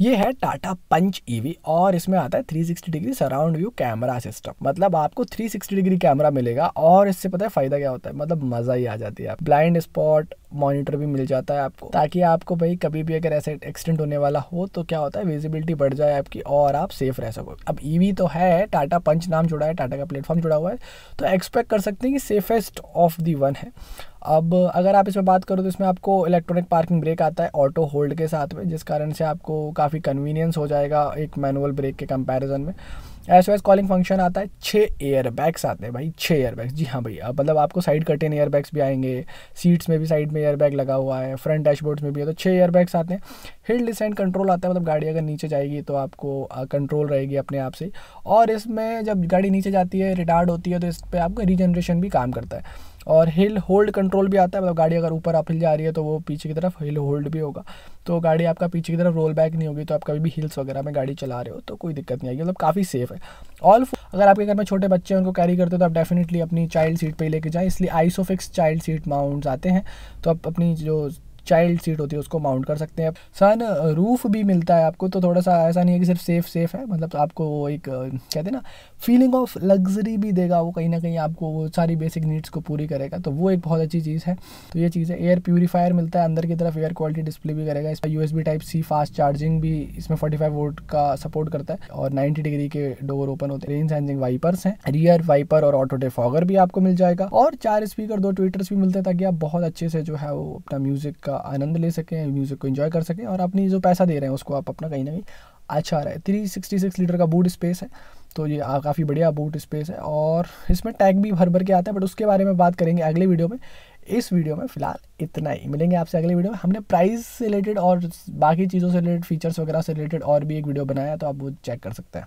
ये है Tata Punch EV और इसमें आता है 360 degree surround view camera system मतलब आपको 360 डिग्री कैमरा मिलेगा और इससे पता है फायदा क्या होता है मतलब मजा ही आ जाती है ब्लाइंड स्पॉट मॉनिटर भी मिल जाता है आपको ताकि आपको भाई कभी भी अगर ऐसे एक्सीडेंट होने वाला हो तो क्या होता है विजिबिलिटी बढ़ जाए आपकी और आप सेफ रह सको अब ईवी e तो है टाटा पंच नाम जुड़ा है टाटा का प्लेटफॉर्म जुड़ा हुआ है तो एक्सपेक्ट कर सकते हैं कि सेफेस्ट ऑफ दी वन है अब अगर आप इसमें बात करो तो इसमें आपको इलेक्ट्रॉनिक पार्किंग ब्रेक आता है ऑटो होल्ड के साथ में जिस कारण से आपको काफ़ी कन्वीनियंस हो जाएगा एक मैनुअल ब्रेक के कंपैरिजन में S O S calling function आता है छः एयर बैग्स आते हैं भाई छः एयर बैग्स जी हाँ भैया मतलब आपको साइड कर्टेन एयर बैग्स भी आएंगे सीट्स में भी साइड में एयर बैग लगा हुआ है फ्रंट डैशबोर्ड्स में भी है तो छः एयर बैग्स आते हैं हिल डिसेंट कंट्रोल आता है मतलब गाड़ी अगर नीचे जाएगी तो आपको कंट्रोल रहेगी अपने आप से और इसमें जब गाड़ी नीचे जाती है रिटार्ड होती है तो इस पर आपका रीजनरेशन भी काम करता है और हिल होल्ड कंट्रोल भी आता है मतलब गाड़ी अगर ऊपर आप हिल जा रही है तो वो पीछे की तरफ हिल होल्ड भी होगा तो गाड़ी आपका पीछे की तरफ रोल बैक नहीं होगी तो आप कभी भी हिल्स वगैरह में गाड़ी चला रहे हो तो कोई दिक्कत नहीं आएगी मतलब काफ़ी सेफ है ऑल अगर आपके घर में छोटे बच्चे हैं उनको कैरी करते हो तो आप डेफिनेटली अपनी चाइल्ड सीट पर लेके जाएँ इसलिए आइसोफिक्स चाइल्ड सीट माउंट आते हैं तो आप अपनी जो चाइल्ड सीट होती है उसको माउंट कर सकते हैं सन रूफ भी मिलता है आपको तो थोड़ा सा ऐसा नहीं है कि सिर्फ सेफ सेफ है मतलब आपको वो एक कहते हैं ना फीलिंग ऑफ लग्जरी भी देगा वो कहीं ना कहीं आपको वो सारी बेसिक नीड्स को पूरी करेगा तो वो एक बहुत अच्छी चीज़ है तो ये चीज़ है एयर प्योरीफायर मिलता है अंदर की तरफ एयर क्वालिटी डिस्प्ले भी करेगा इसका U type C fast charging भी इसमें फोर्टी फाइव का सपोर्ट करता है और नाइन्टी डिग्री के डोर ओपन होते हैं रेन हैंजिंग वाइपर्स हैं रियर वाइपर और ऑटो डेफॉगर भी आपको मिल जाएगा और चार स्पीकर दो ट्विटर्स भी मिलते हैं ताकि आप बहुत अच्छे से जो है वो अपना म्यूजिक का आनंद ले सकें म्यूज़िक को इन्जॉय कर सकें और अपनी जो पैसा दे रहे हैं उसको आप अपना कहीं ना कहीं अच्छा रहा है थ्री सिक्सटी सिक्स लीटर का बूट स्पेस है तो ये काफ़ी बढ़िया बूट स्पेस है और इसमें टैग भी भर भर के आता है बट उसके बारे में बात करेंगे अगले वीडियो में इस वीडियो में फिलहाल इतना ही मिलेंगे आपसे अगले वीडियो में हमने प्राइस से रिलेटेड और बाकी चीज़ों से रिलेटेड फीचर्स वगैरह से रिलेटेड और भी एक वीडियो बनाया तो आप वो चेक कर सकते हैं